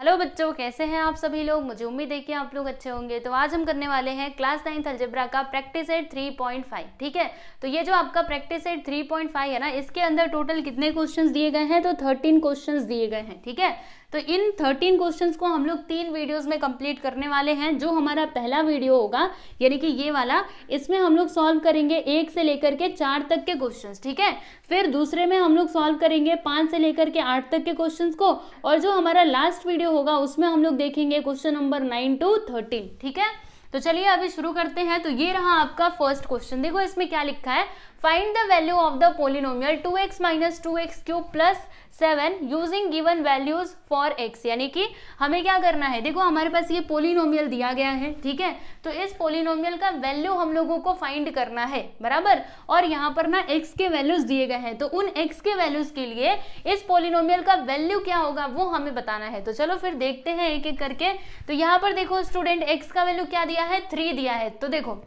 hello बच्चों कैसे हैं आप सभी लोग मुझे उम्मीद है कि आप लोग अच्छे होंगे तो आज हम करने वाले हैं क्लास नाइन्थ अल्जेब्रा का practice set three point five ठीक है तो ये जो आपका practice set three point five है ना इसके अंदर टोटल कितने क्वेश्चंस दिए गए हैं तो थर्टीन क्वेश्चंस दिए गए हैं ठीक है तो इन थर्टीन क्वेश्चन को हम लोग तीन वीडियोस में कंप्लीट करने वाले हैं जो हमारा पहला वीडियो होगा यानी कि ये वाला इसमें हम लोग सॉल्व करेंगे एक से लेकर के चार तक के क्वेश्चन ठीक है फिर दूसरे में हम लोग सॉल्व करेंगे पाँच से लेकर के आठ तक के क्वेश्चन को और जो हमारा लास्ट वीडियो होगा उसमें हम लोग देखेंगे question number nine to thirteen ठीक है तो चलिए अभी शुरू करते हैं तो ये रहा आपका फर्स्ट क्वेश्चन देखो इसमें क्या लिखा है find the value of the polynomial two x minus two x cube plus seven using given values for x यानी कि हमें क्या करना है देखो हमारे पास ये पोलिनोमियल दिया गया है ठीक है तो इस पोलिनोमियल का वैल्यू हम लोगों को फाइंड करना है बराबर और यहाँ पर ना एक्स के वैल्यूज दिए गए हैं तो उन एक्स के वैल्यूज के लिए इस पोलिनोमियल का वैल्यू क्या होगा वो हमें बताना है तो चलो फिर देखते हैं एक एक करके तो यहाँ पर देखो स्टूडेंट एक्स का वैल्यू क्या दिया है थ्री दिया है तो देखो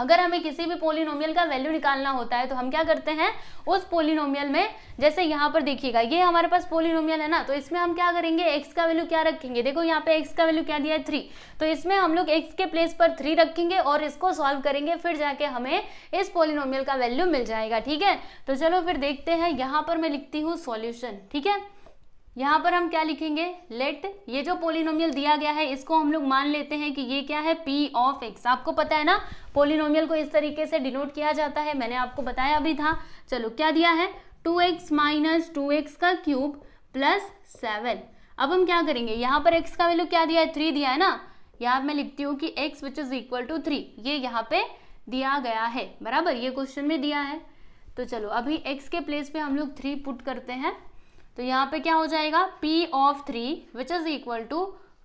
अगर हमें किसी भी पोलिनोमियल का वैल्यू निकालना होता है तो हम क्या करते हैं उस पोलिनोमियल में जैसे यहाँ पर देखिएगा ये हमारे पास पोलिनोमियल है ना तो इसमें हम क्या करेंगे एक्स का वैल्यू क्या रखेंगे देखो यहाँ पे एक्स का वैल्यू क्या दिया है थ्री तो इसमें हम लोग एक्स के प्लेस पर थ्री रखेंगे और इसको सॉल्व करेंगे फिर जाके हमें इस पोलिनोमियल का वैल्यू मिल जाएगा ठीक है तो चलो फिर देखते हैं यहाँ पर मैं लिखती हूँ सॉल्यूशन ठीक है यहाँ पर हम क्या लिखेंगे लेट ये जो पोलिनोमियल दिया गया है इसको हम लोग मान लेते हैं कि ये क्या है पी ऑफ एक्स आपको पता है ना पोलिनोमियल को इस तरीके से डिनोट किया जाता है मैंने आपको बताया अभी था चलो क्या दिया है two x minus two x का क्यूब प्लस सेवन अब हम क्या करेंगे यहाँ पर एक्स का वैल्यू क्या दिया है थ्री दिया है ना यहाँ मैं लिखती हूँ कि x which is equal to three ये यहाँ पे दिया गया है बराबर ये क्वेश्चन में दिया है तो चलो अभी एक्स के प्लेस पे हम लोग थ्री पुट करते हैं तो यहाँ पे क्या हो जाएगा p of three which is equal to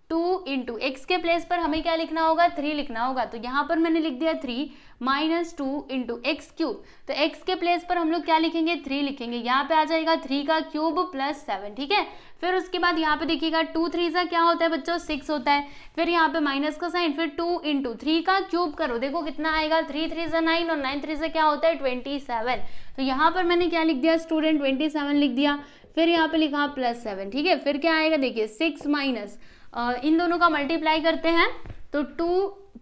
two into x के प्लेस पर हमें क्या लिखना होगा थ्री लिखना होगा तो यहाँ पर मैंने लिख दिया three minus two into x cube तो एक्स के प्लेस पर हम लोग क्या लिखेंगे थ्री लिखेंगे यहाँ पे आ जाएगा थ्री का क्यूब प्लस सेवन ठीक है फिर उसके बाद यहाँ पे देखिएगा टू थ्री सा क्या होता है बच्चों सिक्स होता है फिर यहाँ पे माइनस का साइन फिर टू इंटू थ्री का क्यूब करो देखो कितना आएगा थ्री थ्री सा नाइन और नाइन थ्री सा क्या होता है ट्वेंटी सेवन तो यहाँ पर मैंने क्या लिख दिया स्टूडेंट ट्वेंटी सेवन लिख दिया फिर यहाँ पे लिखा प्लस सेवन ठीक है फिर क्या आएगा देखिए सिक्स माइनस इन दोनों का मल्टीप्लाई करते हैं तो two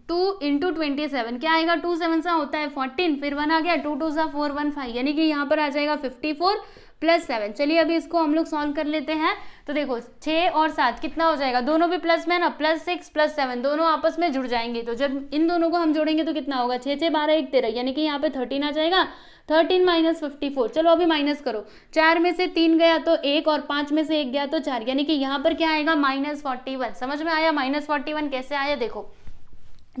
two into twenty seven क्या आएगा टू सेवन सा होता है फोर्टीन फिर वन आ गया टू टू सा फोर वन फाइव यानी कि यहाँ पर आ जाएगा फिफ्टी फोर प्लस सेवन चलिए अभी इसको हम लोग सॉल्व कर लेते हैं तो देखो छः और सात कितना हो जाएगा दोनों भी प्लस में ना प्लस सिक्स प्लस सेवन दोनों आपस में जुड़ जाएंगे तो जब इन दोनों को हम जोड़ेंगे तो कितना होगा छः छः बारह एक तेरह यानी कि यहाँ पे थर्टीन आ जाएगा थर्टीन माइनस फिफ्टी फोर चलो अभी माइनस करो चार में से तीन गया तो एक और पांच में से एक गया तो चार यानी कि यहाँ पर क्या आएगा माइनस फोर्टी वन समझ में आया माइनस फोर्टी वन कैसे आया देखो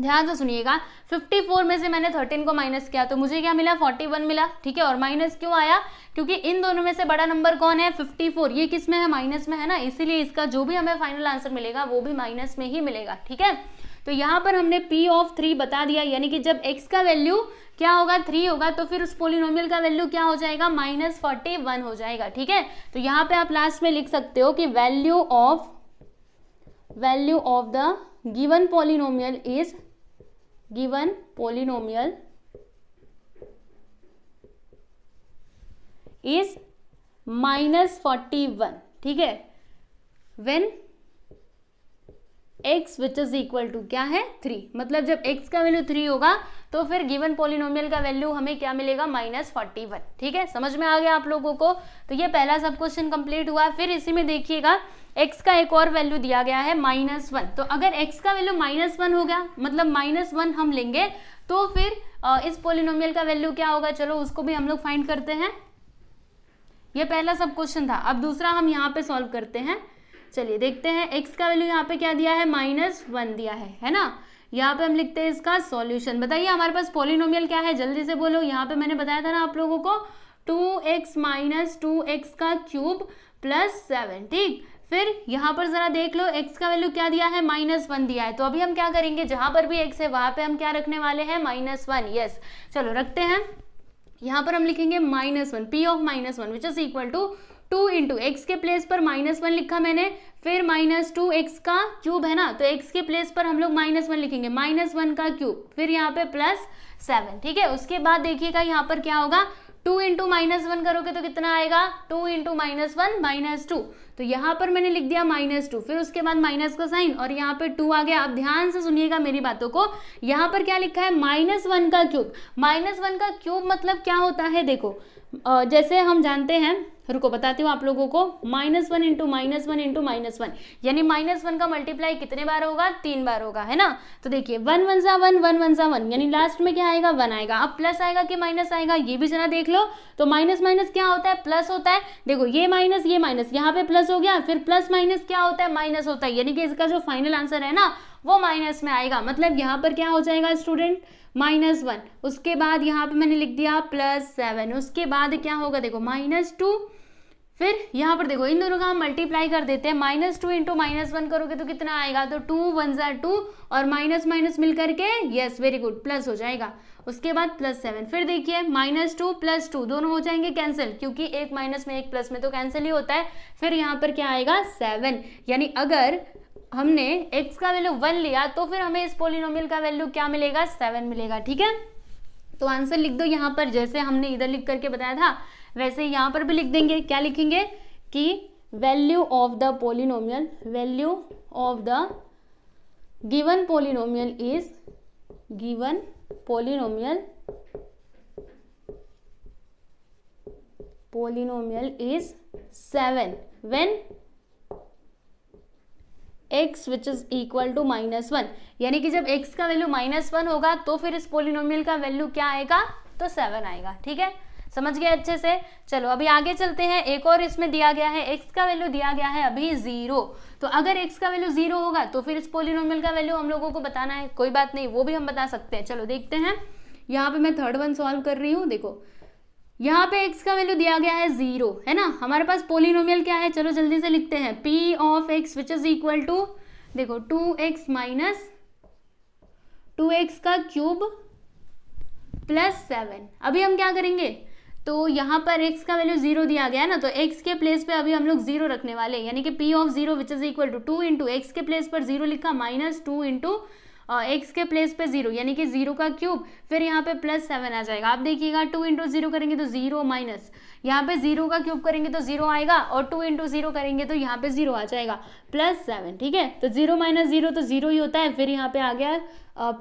ध्यान से सुनिएगा 54 में से मैंने 13 को माइनस किया तो मुझे क्या मिला 41 मिला ठीक है और माइनस क्यों आया क्योंकि इन दोनों में से बड़ा नंबर कौन है 54 ये किस में है माइनस में है ना इसीलिए इसका जो भी हमें फाइनल आंसर मिलेगा वो भी माइनस में ही मिलेगा ठीक है तो यहाँ पर हमने पी ऑफ थ्री बता दिया यानी कि जब एक्स का वैल्यू क्या होगा थ्री होगा तो फिर उस पोलिनोमियल का वैल्यू क्या हो जाएगा माइनस फोर्टी वन हो जाएगा ठीक है तो यहां पे आप लास्ट में लिख सकते हो कि value of value of the given polynomial is given polynomial is minus forty one ठीक है when x which is equal to क्या है थ्री मतलब जब एक्स का वैल्यू थ्री होगा तो फिर गिवन पोलिनोमियल का वैल्यू हमें क्या मिलेगा माइनस फोर्टी वन ठीक है समझ में आ गया आप लोगों को तो ये पहला सब क्वेश्चन कंप्लीट हुआ फिर इसी में देखिएगा x का एक और वैल्यू दिया गया है माइनस वन तो अगर x का वैल्यू माइनस वन हो गया मतलब माइनस वन हम लेंगे तो फिर इस पोलिनोमियल का वैल्यू क्या होगा चलो उसको भी हम लोग फाइंड करते हैं ये पहला सब क्वेश्चन था अब दूसरा हम यहाँ पे सॉल्व करते हैं चलिए देखते हैं x का वैल्यू यहाँ पे क्या दिया है माइनस वन दिया है है ना यहाँ पे हम लिखते हैं इसका सॉल्यूशन बताइए हमारे पास पॉलिनोमियल क्या है जल्दी से बोलो यहाँ पे मैंने बताया था ना आप लोगों को two x minus two x का क्यूब प्लस सेवन ठीक फिर यहाँ पर जरा देख लो x का वैल्यू क्या दिया है माइनस वन दिया है तो अभी हम क्या करेंगे जहां पर भी x है वहां पे हम क्या रखने वाले हैं माइनस वन यस चलो रखते हैं यहाँ पर हम लिखेंगे minus one p of minus one which is equal to two into x के प्लेस पर माइनस वन लिखा मैंने फिर माइनस टू एक्स का क्यूब है ना तो एक्स के प्लेस पर हम लोग माइनस वन लिखेंगे माइनस वन का क्यूब फिर यहाँ पे प्लस सेवन ठीक है उसके बाद देखिएगा यहाँ पर क्या होगा टू इंटू माइनस वन करोगे तो कितना आएगा two into minus one minus two तो यहाँ पर मैंने लिख दिया माइनस टू फिर उसके बाद माइनस का साइन और यहाँ पे टू आ गया आप ध्यान से सुनिएगा मेरी बातों को यहाँ पर क्या लिखा है माइनस वन का क्यूब माइनस वन का क्यूब मतलब क्या होता है देखो जैसे हम जानते हैं रुको बताते हो आप लोगों को minus one into minus one into minus one यानी माइनस वन का मल्टीप्लाई कितने बार होगा तीन बार होगा है ना तो देखिए वन वन सा वन वन वन सा वन यानी लास्ट में क्या आएगा वन आएगा अब प्लस आएगा कि माइनस आएगा ये भी जरा देख लो तो माइनस माइनस क्या होता है प्लस होता है देखो ये माइनस ये माइनस यहाँ पे प्लस हो गया फिर प्लस माइनस क्या होता है माइनस होता है यानी कि इसका जो फाइनल आंसर है ना वो माइनस में आएगा मतलब यहाँ पर क्या हो जाएगा स्टूडेंट माइनस वन उसके बाद यहाँ पे मैंने लिख दिया प्लस सेवन उसके बाद क्या होगा देखो माइनस टू फिर यहाँ पर देखो इन दोनों का हम मल्टीप्लाई कर देते हैं minus two into minus one करोगे तो कितना आएगा तो टू वन ज़ार टू और माइनस माइनस मिल करके यस वेरी गुड प्लस हो जाएगा उसके बाद प्लस सेवन फिर देखिए माइनस टू प्लस टू दोनों हो जाएंगे कैंसिल क्योंकि एक माइनस में एक प्लस में तो कैंसिल ही होता है फिर यहाँ पर क्या आएगा सेवन यानी अगर हमने एक्स का वैल्यू वन लिया तो फिर हमें इस पोलिनोमियल का वैल्यू क्या मिलेगा सेवन मिलेगा ठीक है तो आंसर लिख दो यहाँ पर जैसे हमने इधर लिख करके बताया था वैसे यहाँ पर भी लिख देंगे क्या लिखेंगे कि value of the polynomial value of the given polynomial is given polynomial polynomial is seven when x which is equal to minus one यानी कि जब x का वैल्यू माइनस वन होगा तो फिर इस पोलिनोमियल का वैल्यू क्या आएगा तो सेवन आएगा ठीक है समझ गए अच्छे से चलो अभी आगे चलते हैं एक और इसमें दिया गया है एक्स का वैल्यू दिया गया है अभी जीरो तो अगर एक्स का वैल्यू जीरो होगा तो फिर इस पोलिनोमियल का वैल्यू हम लोगों को बताना है कोई बात नहीं वो भी हम बता सकते हैं चलो देखते हैं यहाँ पे मैं थर्ड वन सॉल्व कर रही हूँ देखो यहाँ पे x का वैल्यू दिया गया है जीरो है ना हमारे पास पोलिनोमियल क्या है चलो जल्दी से लिखते हैं p of x which is equal to देखो 2x एक्स माइनस टू का क्यूब प्लस सेवन अभी हम क्या करेंगे तो यहाँ पर x का वैल्यू जीरो दिया गया है ना तो x के प्लेस पे अभी हम लोग जीरो रखने वाले हैं यानी कि p of zero which is equal to two into x के प्लेस पर जीरो लिखा माइनस टू इंटू एक्स के प्लेस पे जीरो यानी कि जीरो का क्यूब फिर यहाँ पे प्लस सेवन आ जाएगा आप देखिएगा टू इंटू जीरो करेंगे तो जीरो माइनस यहाँ पे जीरो का क्यूब करेंगे तो जीरो आएगा और टू इंटू जीरो करेंगे तो यहाँ पे जीरो आ जाएगा प्लस सेवन ठीक है तो जीरो माइनस जीरो तो जीरो ही होता है फिर यहाँ पे आ गया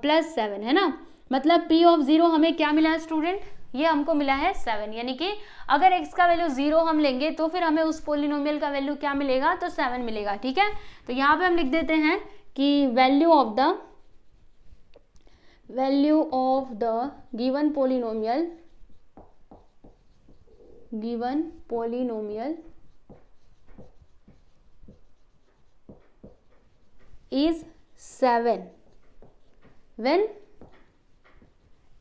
प्लस सेवन है ना मतलब पी ऑफ जीरो हमें क्या मिला स्टूडेंट ये हमको मिला है सेवन यानी कि अगर x का वैल्यू जीरो हम लेंगे तो फिर हमें उस पोलिनोमियल का वैल्यू क्या मिलेगा तो सेवन मिलेगा ठीक है तो यहाँ पे हम लिख देते हैं कि value of the value of the given polynomial given polynomial is seven when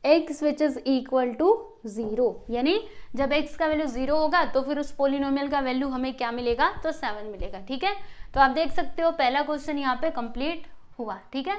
x which is equal to zero यानी जब एक्स का वैल्यू जीरो होगा तो फिर उस पोलिनोमियल का वैल्यू हमें क्या मिलेगा तो सेवन मिलेगा ठीक है तो आप देख सकते हो पहला क्वेश्चन यहाँ पे कंप्लीट हुआ ठीक है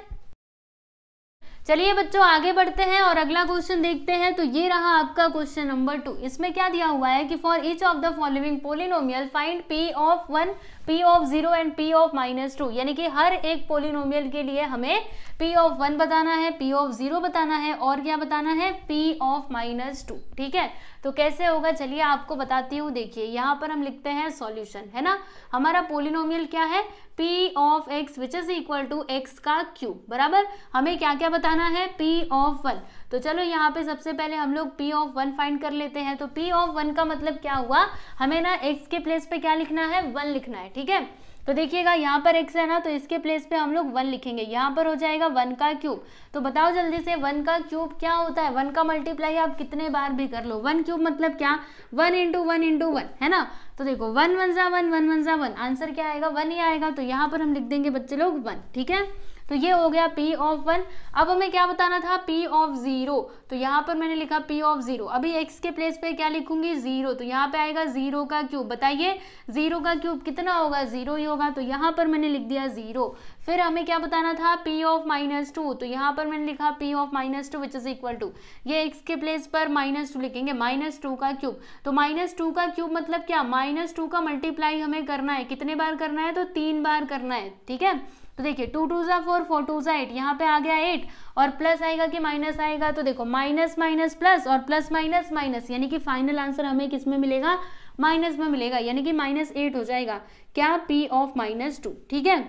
चलिए बच्चों आगे बढ़ते हैं और अगला क्वेश्चन देखते हैं तो ये रहा आपका क्वेश्चन नंबर टू इसमें क्या दिया हुआ है कि for each of the following polynomial find p of one p of zero and p of minus two यानी कि हर एक पोलिनोमियल के लिए हमें पी ऑफ वन बताना है पी ऑफ जीरो बताना है और क्या बताना है पी ऑफ माइनस टू ठीक है तो कैसे होगा चलिए आपको बताती हूँ देखिए यहाँ पर हम लिखते हैं सॉल्यूशन है ना हमारा पोलिनोमियल क्या है p of x which is equal to x का क्यूब बराबर हमें क्या क्या बताना है p ऑफ वन तो चलो यहाँ पे सबसे पहले हम लोग p ऑफ वन फाइंड कर लेते हैं तो p ऑफ वन का मतलब क्या हुआ हमें ना x के प्लेस पे क्या लिखना है वन लिखना है ठीक है तो देखिएगा यहाँ पर एक्स है ना तो इसके प्लेस पे हम लोग वन लिखेंगे यहाँ पर हो जाएगा वन का क्यूब तो बताओ जल्दी से वन का क्यूब क्या होता है वन का मल्टीप्लाई आप कितने बार भी कर लो वन क्यूब मतलब क्या one into one into one है ना तो देखो वन वन जा वन वन वन जा वन आंसर क्या आएगा वन ही आएगा तो यहाँ पर हम लिख देंगे बच्चे लोग वन ठीक है तो ये हो गया पी ऑफ वन अब हमें क्या बताना था पी ऑफ ज़ीरो तो यहाँ पर मैंने लिखा पी ऑफ ज़ीरो अभी एक्स के प्लेस पे क्या लिखूंगी ज़ीरो तो यहाँ पे आएगा ज़ीरो का क्यूब बताइए ज़ीरो का क्यूब कितना होगा ज़ीरो ही होगा तो यहाँ पर मैंने लिख दिया ज़ीरो फिर हमें क्या बताना था पी ऑफ माइनस टू तो यहाँ पर मैंने लिखा p of minus two which is equal to ये एक्स के प्लेस पर माइनस टू लिखेंगे माइनस टू का क्यूब तो माइनस टू का क्यूब मतलब क्या माइनस टू का मल्टीप्लाई हमें करना है कितने बार करना है तो तीन बार करना है ठीक है तो देखिए टू टू ज़ा फोर फोर टू ज़ा एट यहाँ पे आ गया एट और प्लस आएगा कि माइनस आएगा तो देखो माइनस माइनस प्लस और प्लस माइनस माइनस यानी कि फाइनल आंसर हमें किस में मिलेगा माइनस में मिलेगा यानी कि माइनस एट हो जाएगा क्या पी ऑफ माइनस टू ठीक है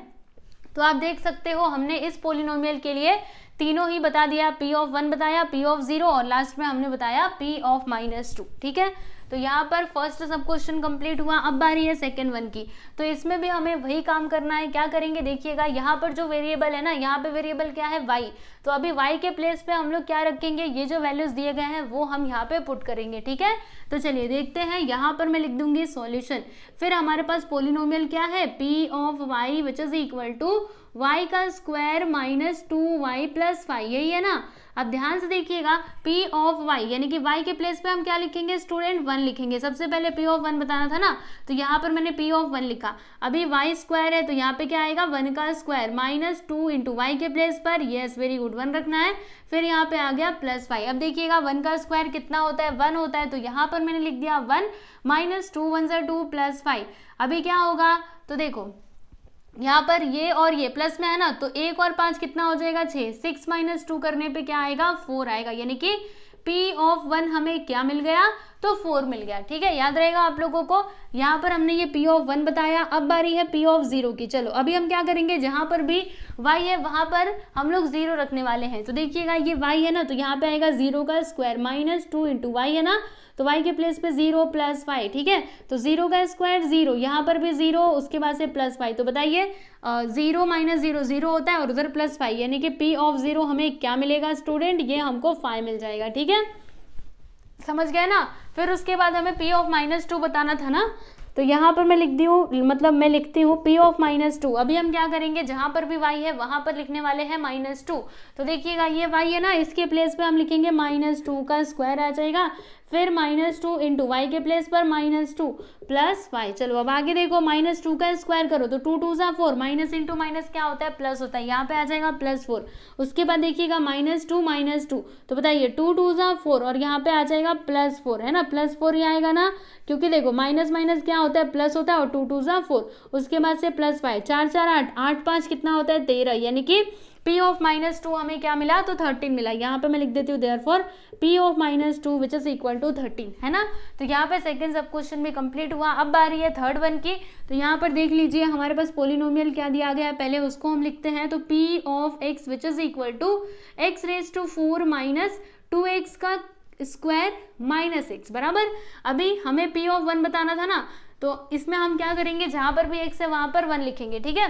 तो आप देख सकते हो हमने इस पोलिनोमियल के लिए तीनों ही बता दिया पी ऑफ वन बताया पी ऑफ जीरो और लास्ट में हमने बताया पी ऑफ माइनस टू ठीक है तो यहाँ पर फर्स्ट सब क्वेश्चन कंप्लीट हुआ अब बारी है सेकेंड वन की तो इसमें भी हमें वही काम करना है क्या करेंगे देखिएगा यहाँ पर जो वेरिएबल है ना यहाँ पे वेरिएबल क्या है वाई तो अभी वाई के प्लेस पे हम लोग क्या रखेंगे ये जो वैल्यूज दिए गए हैं वो हम यहाँ पे पुट करेंगे ठीक है तो चलिए देखते हैं यहाँ पर मैं लिख दूंगी सोल्यूशन फिर हमारे पास पोलिनोमियल क्या है p of y which is equal to y का square minus two y plus five यही है ना अब ध्यान से देखिएगा पी ऑफ वाई यानी कि वाई के प्लेस पे हम क्या लिखेंगे स्टूडेंट वन लिखेंगे सबसे पहले पी ऑफ वन बताना था ना तो यहाँ पर मैंने पी ऑफ वन लिखा अभी वाई स्क्वायर है तो यहाँ पे क्या आएगा वन का square minus two into y के प्लेस पर येस वेरी गुड वन रखना है फिर यहाँ पे आ गया प्लस फाइव अब देखिएगा वन का स्क्वायर कितना होता है वन होता है तो यहाँ पर मैंने लिख दिया वन माइनस टू वन जो टू प्लस फाइव अभी क्या होगा तो देखो यहाँ पर ये और ये प्लस में है ना तो एक और पांच कितना हो जाएगा छह सिक्स माइनस टू करने पे क्या आएगा फोर आएगा यानी कि पी ऑफ वन हमें क्या मिल गया तो फोर मिल गया ठीक है याद रहेगा आप लोगों को यहाँ पर हमने ये पी ऑफ वन बताया अब बारी है पी ऑफ जीरो की चलो अभी हम क्या करेंगे जहां पर भी वाई है वहां पर हम लोग जीरो रखने वाले हैं तो देखिएगा ये वाई है ना तो यहाँ पे आएगा जीरो का square minus two into y है ना तो y के प्लेस पे जीरो प्लस वाई ठीक है तो जीरो का स्क्वायर जीरो यहाँ पर भी जीरो उसके बाद से प्लस वाई तो बताइए जीरो माइनस जीरो जीरो होता है और उधर प्लस फाइव यानी कि p ऑफ जीरो हमें क्या मिलेगा स्टूडेंट ये हमको फाइव मिल जाएगा ठीक है समझ गए ना फिर उसके बाद हमें पी ऑफ माइनस टू बताना था ना तो यहाँ पर मैं लिखती हूँ मतलब मैं लिखती हूँ पी ऑफ माइनस टू अभी हम क्या करेंगे जहाँ पर भी वाई है वहाँ पर लिखने वाले हैं माइनस टू तो देखिएगा ये वाई है ना इसके प्लेस पे हम लिखेंगे माइनस टू का स्क्वायर आ जाएगा फिर माइनस टू इंटू वाई के प्लेस पर माइनस टू प्लस वाई चलो अब आगे देखो माइनस टू का स्क्वायर करो तो टू टू सा फोर माइनस इंटू माइनस क्या होता है प्लस होता है यहाँ पे आ जाएगा प्लस फोर उसके बाद देखिएगा माइनस टू माइनस टू तो बताइए टू टू सा फोर और यहाँ पे आ जाएगा प्लस फोर है ना प्लस फोर ही आएगा ना क्योंकि देखो माइनस माइनस क्या होता है प्लस होता है और टू टू सा फोर उसके बाद से प्लस फाइव चार चार आठ आठ पाँच कितना होता है तेरह यानी कि पी ऑफ माइनस टू हमें क्या मिला तो थर्टीन मिला यहाँ पे मैं लिख देती हूँ therefore p of minus two which is equal to thirteen है ना तो यहाँ पे सेकेंड सब क्वेश्चन भी कंप्लीट हुआ अब आ रही है थर्ड वन की तो यहाँ पर देख लीजिए हमारे पास पोलिनोमियल क्या दिया गया है पहले उसको हम लिखते हैं तो p of x which is equal to x raise to four minus two x का स्क्वायर माइनस एक्स बराबर अभी हमें पी ऑफ वन बताना था ना तो इसमें हम क्या करेंगे जहां पर भी एक्स है वहां पर वन लिखेंगे ठीक है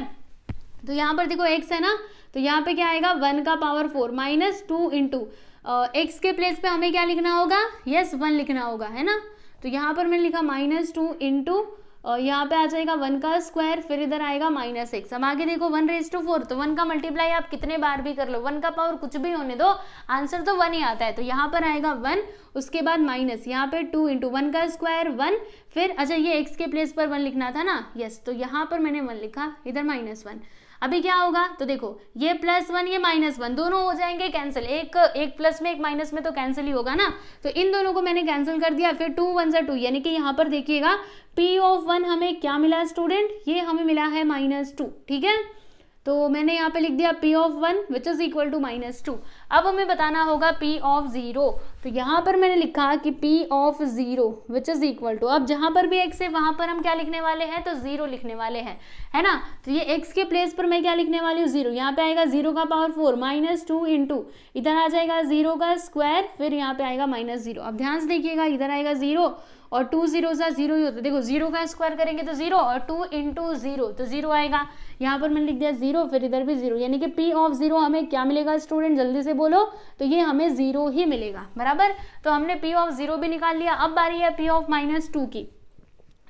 तो यहाँ पर देखो एक्स है ना तो यहाँ पे क्या आएगा वन का power four minus two into x के प्लेस पे हमें क्या लिखना होगा यस yes, वन लिखना होगा है ना तो यहाँ पर मैंने लिखा माइनस टू इंटू यहाँ पे आ जाएगा वन का स्क्वायर फिर इधर आएगा माइनस एक्स हम आगे देखो वन रेज टू फोर तो वन का मल्टीप्लाई आप कितने बार भी कर लो वन का पावर कुछ भी होने दो आंसर तो वन ही आता है तो यहाँ पर आएगा वन उसके बाद माइनस यहाँ पे टू इंटू वन का स्क्वायर वन फिर अच्छा ये एक्स के प्लेस पर वन लिखना था ना यस तो यहाँ पर मैंने वन लिखा इधर माइनस वन अभी क्या होगा तो देखो ये प्लस वन ये माइनस वन दोनों हो जाएंगे कैंसिल एक एक प्लस में एक माइनस में तो कैंसिल ही होगा ना तो इन दोनों को मैंने कैंसिल कर दिया फिर टू वन जो टू यानी कि यहाँ पर देखिएगा पी ऑफ वन हमें क्या मिला स्टूडेंट ये हमें मिला है माइनस टू ठीक है तो मैंने यहाँ पे लिख दिया p of one which is equal to minus two अब हमें बताना होगा p ऑफ ज़ीरो तो यहाँ पर मैंने लिखा कि p of zero which is equal to अब जहाँ पर भी x है वहाँ पर हम क्या लिखने वाले हैं तो ज़ीरो लिखने वाले हैं है ना तो ये x के प्लेस पर मैं क्या लिखने वाली हूँ ज़ीरो यहाँ पे आएगा ज़ीरो का power four minus two two इधर आ जाएगा ज़ीरो का स्क्वायर फिर यहाँ पे आएगा माइनस ज़ीरो अब ध्यान से देखिएगा इधर आएगा ज़ीरो और टू जीरो सा जीरो ही होता है देखो जीरो का स्क्वायर करेंगे तो जीरो और टू इंटू जीरो तो जीरो आएगा यहाँ पर मैंने लिख दिया जीरो फिर इधर भी जीरो यानी कि पी ऑफ जीरो हमें क्या मिलेगा स्टूडेंट जल्दी से बोलो तो ये हमें जीरो ही मिलेगा बराबर तो हमने पी ऑफ जीरो भी निकाल लिया अब बारी है पी ऑफ माइनस टू की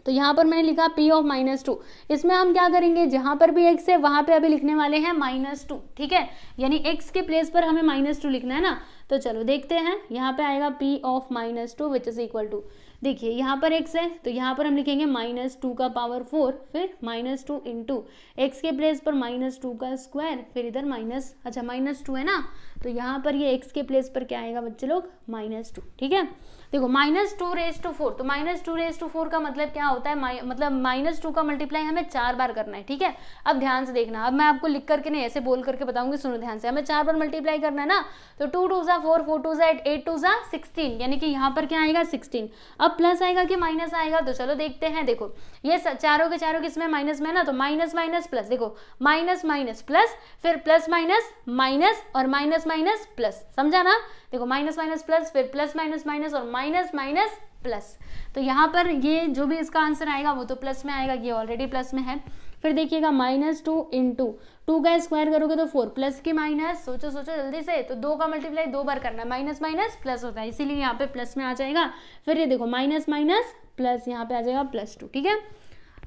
तो यहाँ पर मैंने लिखा p ऑफ माइनस टू इसमें हम क्या करेंगे जहां पर भी x है वहां पे अभी लिखने वाले हैं माइनस टू ठीक है यानी x के प्लेस पर हमें माइनस टू लिखना है ना तो चलो देखते हैं यहाँ पे आएगा p of minus two which is equal to देखिए यहाँ पर x है तो यहाँ पर हम लिखेंगे माइनस टू का पावर फोर फिर माइनस टू इन टू एक्स के प्लेस पर माइनस टू का स्क्वायर फिर इधर माइनस अच्छा माइनस टू है ना तो यहाँ पर ये x के प्लेस पर क्या आएगा बच्चे लोग माइनस टू ठीक है देखो minus two raise to four तो minus two raise to four का मतलब क्या होता है मतलब माइनस टू का मल्टीप्लाई हमें चार बार करना है ठीक है अब ध्यान से देखना अब मैं आपको लिख करके नहीं ऐसे बोल करके बताऊंगी सुनो ध्यान से हमें चार बार मल्टीप्लाई करना है ना तो टू टू ज़ा फोर फोर टू ज़ा एट एट टू ज़ा सिक्सटीन यानी कि यहाँ पर क्या आएगा सिक्सटीन अब प्लस आएगा कि माइनस आएगा तो चलो देखते हैं देखो ये चारों के चारों किसमें माइनस में ना तो माइनस माइनस प्लस देखो माइनस माइनस प्लस फिर प्लस माइनस माइनस और माइनस माइनस प्लस समझा ना देखो माइनस माइनस प्लस फिर प्लस माइनस माइनस और माइनस माइनस माइनस प्लस तो यहाँ पर ये जो भी इसका आंसर आएगा वो तो प्लस में आएगा ये ऑलरेडी प्लस में है फिर देखिएगा माइनस टू इन टू टू का स्क्वायर करोगे तो फोर प्लस की माइनस सोचो सोचो जल्दी से तो दो का मल्टीप्लाई दो बार करना माइनस माइनस प्लस होता है इसीलिए यहाँ पे प्लस में आ जाएगा फिर ये देखो माइनस माइनस प्लस यहाँ पे आ जाएगा प्लस टू ठीक है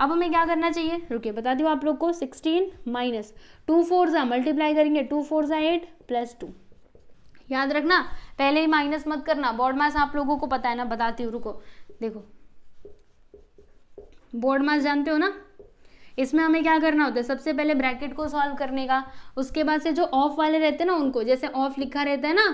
अब हमें क्या करना चाहिए रुकिए बता दियो आप लोग को सिक्सटीन माइनस टू फोर सा मल्टीप्लाई करेंगे टू फोर सा एट प्लस टू याद रखना पहले ही माइनस मत करना बोर्ड मास आप लोगों को पता है ना बताती हूँ रुको देखो बोर्ड मास जानते हो ना इसमें हमें क्या करना होता है सबसे पहले ब्रैकेट को सॉल्व करने का उसके बाद से जो ऑफ वाले रहते हैं ना उनको जैसे ऑफ लिखा रहता है ना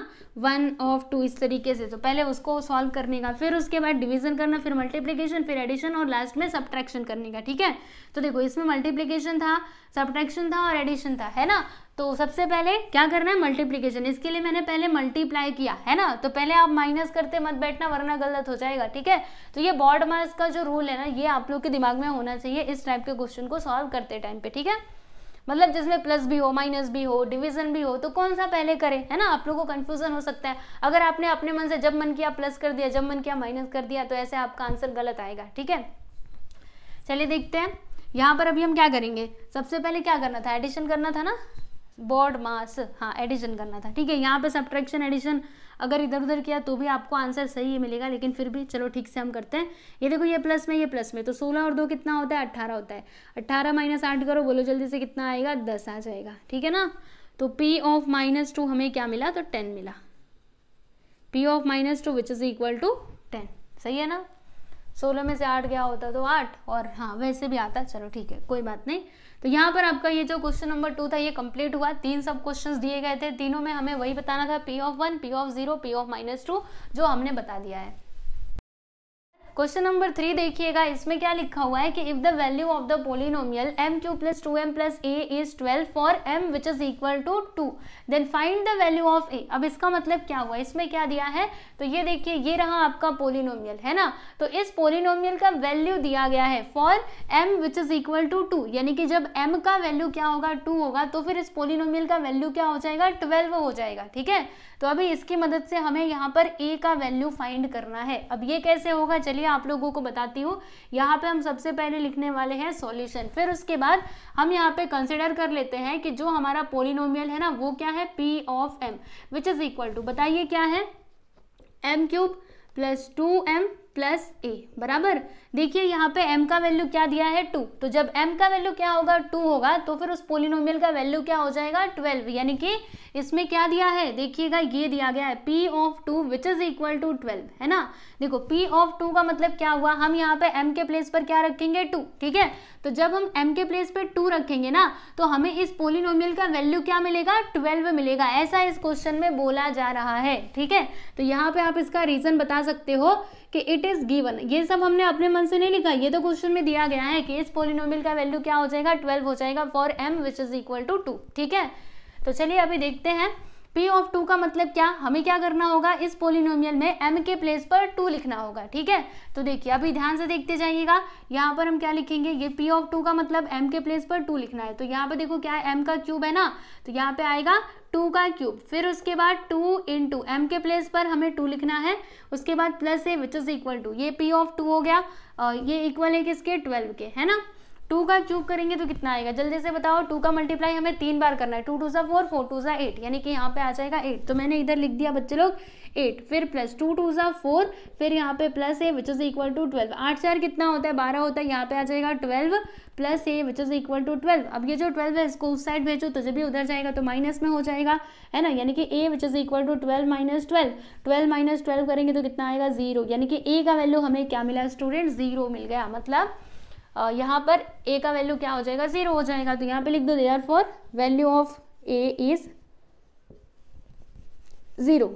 वन ऑफ टू इस तरीके से तो पहले उसको सॉल्व करने का फिर उसके बाद डिवीजन करना फिर मल्टीप्लिकेशन फिर एडिशन और लास्ट में सब्ट्रैक्शन करने का ठीक है तो देखो इसमें मल्टीप्लीकेशन था सब्ट्रैक्शन था और एडिशन था है ना तो सबसे पहले क्या करना है मल्टीप्लीकेशन इसके लिए मैंने पहले मल्टीप्लाई किया है ना तो पहले आप माइनस करते मत बैठना वरना गलत हो जाएगा ठीक है तो ये बॉर्ड मार्क्स का जो रूल है ना ये आप लोग के दिमाग में होना चाहिए इस टाइप के क्वेश्चन को सॉल्व करते टाइम पे ठीक है मतलब जिसमें प्लस भी हो माइनस भी हो डिवीजन भी हो तो कौन सा पहले करें है ना आप लोगों को कंफ्यूजन हो सकता है अगर आपने अपने मन से जब मन किया प्लस कर दिया जब मन किया माइनस कर दिया तो ऐसे आपका आंसर गलत आएगा ठीक है चलिए देखते हैं यहाँ पर अभी हम क्या करेंगे सबसे पहले क्या करना था एडिशन करना था ना बॉड मास हाँ एडिशन करना था ठीक है यहाँ पे सब्ट्रैक्शन एडिशन अगर इधर उधर किया तो भी आपको आंसर सही ही मिलेगा लेकिन फिर भी चलो ठीक से हम करते हैं ये देखो ये प्लस में ये प्लस में तो सोलह और दो कितना होता है अट्ठारह होता है अट्ठारह माइनस आठ करो बोलो जल्दी से कितना आएगा दस आ जाएगा ठीक है ना तो पी ऑफ माइनस टू हमें क्या मिला तो टेन मिला p of minus two which is equal to ten सही है ना सोलह में से आठ गया होता तो आठ और हाँ वैसे भी आता चलो ठीक है कोई बात नहीं तो यहाँ पर आपका ये जो क्वेश्चन नंबर टू था ये कंप्लीट हुआ तीन सब क्वेश्चंस दिए गए थे तीनों में हमें वही बताना था p of one p of zero p of minus two जो हमने बता दिया है क्वेश्चन नंबर थ्री देखिएगा इसमें क्या लिखा हुआ है कि if the value of the polynomial m cube plus two m plus a is twelve for m which is equal to two then find the value of a अब इसका मतलब क्या हुआ इसमें क्या दिया है तो ये देखिए ये रहा आपका पोलिनोमियल है ना तो इस पोलिनोमियल का वैल्यू दिया गया है for m which is equal to two यानी कि जब एम का वैल्यू क्या होगा टू होगा तो फिर इस पोलिनोमियल का वैल्यू क्या हो जाएगा ट्वेल्व हो जाएगा ठीक है तो अभी इसकी मदद से हमें यहाँ पर ए का वैल्यू फाइंड करना है अब ये कैसे होगा चलिए आप लोगों को बताती हूँ यहाँ पे हम सबसे पहले लिखने वाले हैं सॉल्यूशन फिर उसके बाद हम यहाँ पे कंसिडर कर लेते हैं कि जो हमारा पोलिनोमियल है ना वो क्या है p of m which is equal to बताइए क्या है m cube plus two m plus a बराबर देखिए यहाँ पे m का वैल्यू क्या दिया है टू तो जब m का वैल्यू क्या होगा टू होगा तो फिर उस पोलिनोमियल का वैल्यू क्या हो जाएगा ट्वेल्व यानी कि इसमें क्या दिया है देखिएगा ये दिया गया है p of two which is equal to twelve है ना देखो p ऑफ टू का मतलब क्या हुआ हम यहाँ पे m के प्लेस पर क्या रखेंगे टू ठीक है तो जब हम m के प्लेस पर टू रखेंगे ना तो हमें इस पोलिनोमियल का वैल्यू क्या मिलेगा ट्वेल्व मिलेगा ऐसा इस क्वेश्चन में बोला जा रहा है ठीक है तो यहाँ पे आप इसका रीजन बता सकते हो कि इट इज़ गिवन ये सब हमने अपने मन से नहीं लिखा ये तो क्वेश्चन में दिया गया है कि इस पोलिनोमियल का वैल्यू क्या हो जाएगा ट्वेल्व हो जाएगा for m which is equal to two ठीक है तो चलिए अभी देखते हैं P ऑफ टू का मतलब क्या हमें क्या करना होगा इस पोलिनोमियल में m के प्लेस पर टू लिखना होगा ठीक है तो देखिए अभी ध्यान से देखते जाइएगा यहाँ पर हम क्या लिखेंगे ये P ऑफ टू का मतलब m के प्लेस पर टू लिखना है तो यहाँ पे देखो क्या है m का क्यूब है ना तो यहाँ पे आएगा टू का क्यूब फिर उसके बाद टू इन टू एम के प्लेस पर हमें टू लिखना है उसके बाद plus a which is equal to ये पी ऑफ टू हो गया ये इक्वल है किसके ट्वेल्व के है ना टू का क्यूब करेंगे तो कितना आएगा जल्दी से बताओ टू का मल्टीप्लाई हमें तीन बार करना है टू टू सा फोर फोर टू सा एट यानी कि यहाँ पे आ जाएगा एट तो मैंने इधर लिख दिया बच्चे लोग एट फिर प्लस टू टू सा फोर फिर यहाँ पे plus a which is equal to twelve आठ चार कितना होता है बारह होता है यहाँ पे आ जाएगा twelve plus a which is equal to twelve अब ये जो ट्वेल्व है इसको उस साइड भेजो तो जब भी उधर जाएगा तो माइनस में हो जाएगा है ना यानी कि a which is equal to twelve minus twelve twelve minus twelve करेंगे तो कितना आएगा जीरो यानी कि ए का वैल्यू हमें क्या मिला स्टूडेंट जीरो मिल गया मतलब यहाँ पर ए का वैल्यू क्या हो जाएगा ज़ीरो हो जाएगा तो यहाँ पे लिख दो there for value of a is zero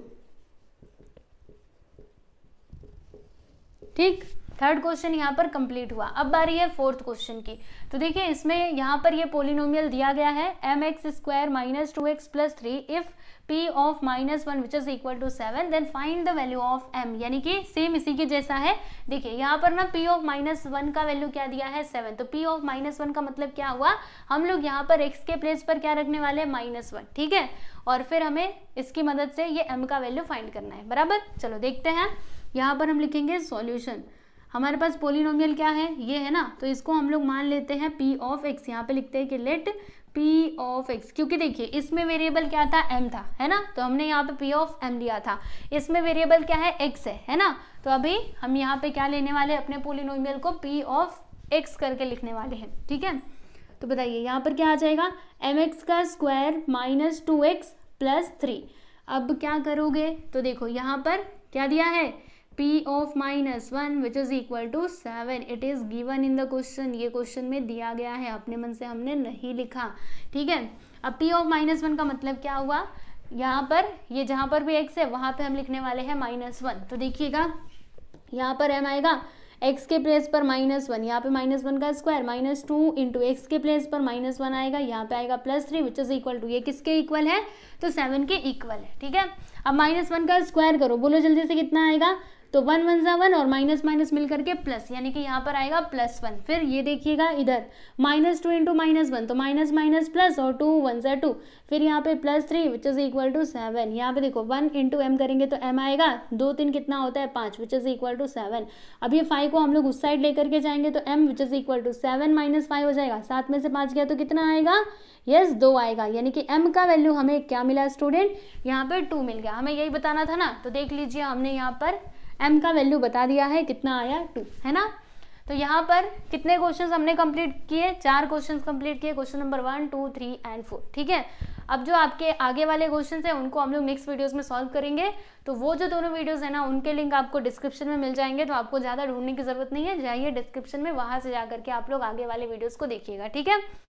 ठीक थर्ड क्वेश्चन यहाँ पर कंप्लीट हुआ अब बारी है फोर्थ क्वेश्चन की तो देखिए इसमें यहाँ पर ये यह पोलिनोमियल दिया गया है m x square minus two x plus three if p of minus one which is equal to seven then find the value of m यानी कि सेम इसी के जैसा है देखिए यहाँ पर ना पी ऑफ माइनस वन का वैल्यू क्या दिया है सेवन तो पी ऑफ माइनस वन का मतलब क्या हुआ हम लोग यहाँ पर एक्स के प्लेस पर क्या रखने वाले हैं माइनस वन ठीक है और फिर हमें इसकी मदद से ये एम का वैल्यू फाइंड करना है बराबर चलो देखते हैं यहाँ पर हम लिखेंगे सॉल्यूशन हमारे पास पोलिनोमियल क्या है ये है ना तो इसको हम लोग मान लेते हैं पी ऑफ एक्स यहाँ पे लिखते हैं कि लेट पी ऑफ एक्स क्योंकि देखिए इसमें वेरिएबल क्या था एम था है ना तो हमने यहाँ पे पी ऑफ एम लिया था इसमें वेरिएबल क्या है एक्स है है ना तो अभी हम यहाँ पे क्या लेने वाले अपने पोलिनोमियल को पी ऑफ एक्स करके लिखने वाले हैं ठीक है तो बताइए यहाँ पर क्या आ जाएगा एम एक्स का square minus two x plus three अब क्या करोगे तो देखो यहाँ पर क्या दिया है p of minus one which is equal to seven it is given in the question ये क्वेश्चन में दिया गया है अपने मन से हमने नहीं लिखा ठीक है अब p of माइनस वन का मतलब क्या हुआ यहाँ पर ये जहाँ पर भी x है वहाँ पे हम लिखने वाले हैं माइनस वन तो देखिएगा यहाँ पर m आएगा एक्स के प्लेस पर माइनस वन यहाँ पे माइनस वन का square minus two into x के प्लेस पर माइनस वन आएगा यहाँ पे आएगा plus three which is equal to ये किसके इक्वल है तो सेवन के इक्वल है ठीक है अब माइनस वन का स्क्वायर करो बोलो जल्दी से कितना आएगा तो वन वन ज़ा वन और माइनस माइनस मिल करके प्लस यानी कि यहाँ पर आएगा प्लस वन फिर ये देखिएगा इधर minus two into minus one तो माइनस माइनस प्लस और टू वन ज़ा टू फिर यहाँ पे plus three which is equal to seven यहाँ पे देखो वन इंटू एम करेंगे तो एम आएगा दो तीन कितना होता है पाँच which is equal to seven अब ये फाइव को हम लोग उस साइड लेकर के जाएंगे तो m which is equal to seven minus five हो जाएगा सात में से पाँच गया तो कितना आएगा यस yes, दो आएगा यानी कि एम का वैल्यू हमें क्या मिला स्टूडेंट यहाँ पर टू मिल गया हमें यही बताना था ना तो देख लीजिए हमने यहाँ पर एम का वैल्यू बता दिया है कितना आया टू है ना तो यहाँ पर कितने क्वेश्चंस हमने कंप्लीट किए चार क्वेश्चंस कंप्लीट किए question number one two three and four ठीक है अब जो आपके आगे वाले क्वेश्चंस हैं उनको हम लोग नेक्स्ट वीडियोस में सॉल्व करेंगे तो वो जो दोनों वीडियोस हैं ना उनके लिंक आपको डिस्क्रिप्शन में मिल जाएंगे तो आपको ज़्यादा ढूंढने की ज़रूरत नहीं है जाइए डिस्क्रिप्शन में वहाँ से जा करके आप लोग आगे वाले वीडियोज़ को देखिएगा ठीक है